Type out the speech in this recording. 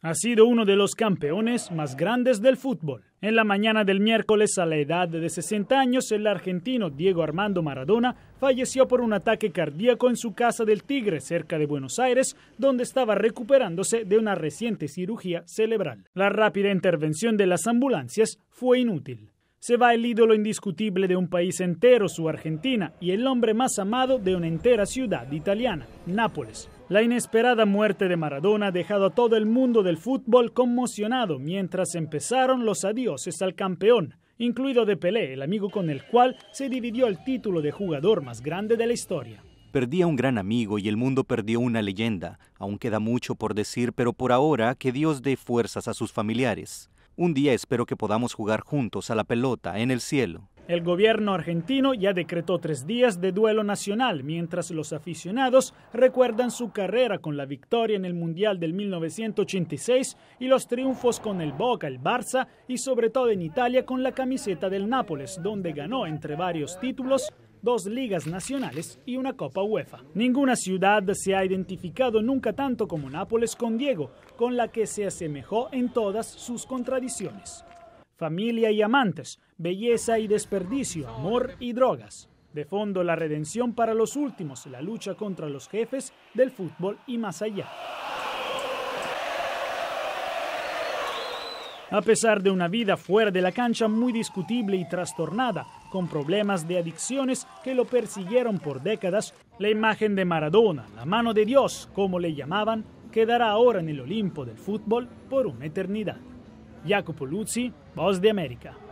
Ha sido uno de los campeones más grandes del fútbol. En la mañana del miércoles, a la edad de 60 años, el argentino Diego Armando Maradona falleció por un ataque cardíaco en su casa del Tigre, cerca de Buenos Aires, donde estaba recuperándose de una reciente cirugía cerebral. La rápida intervención de las ambulancias fue inútil. Se va el ídolo indiscutible de un país entero, su Argentina, y el hombre más amado de una entera ciudad italiana, Nápoles. La inesperada muerte de Maradona ha dejado a todo el mundo del fútbol conmocionado mientras empezaron los adioses al campeón, incluido de Pelé, el amigo con el cual se dividió el título de jugador más grande de la historia. Perdía un gran amigo y el mundo perdió una leyenda. Aún queda mucho por decir, pero por ahora que Dios dé fuerzas a sus familiares. Un día espero que podamos jugar juntos a la pelota en el cielo. El gobierno argentino ya decretó tres días de duelo nacional, mientras los aficionados recuerdan su carrera con la victoria en el Mundial del 1986 y los triunfos con el Boca, el Barça y sobre todo en Italia con la camiseta del Nápoles, donde ganó entre varios títulos dos ligas nacionales y una Copa UEFA. Ninguna ciudad se ha identificado nunca tanto como Nápoles con Diego, con la que se asemejó en todas sus contradicciones familia y amantes, belleza y desperdicio, amor y drogas. De fondo, la redención para los últimos, la lucha contra los jefes del fútbol y más allá. A pesar de una vida fuera de la cancha muy discutible y trastornada, con problemas de adicciones que lo persiguieron por décadas, la imagen de Maradona, la mano de Dios, como le llamaban, quedará ahora en el Olimpo del fútbol por una eternidad. Jacopo Luzzi, Boss di America.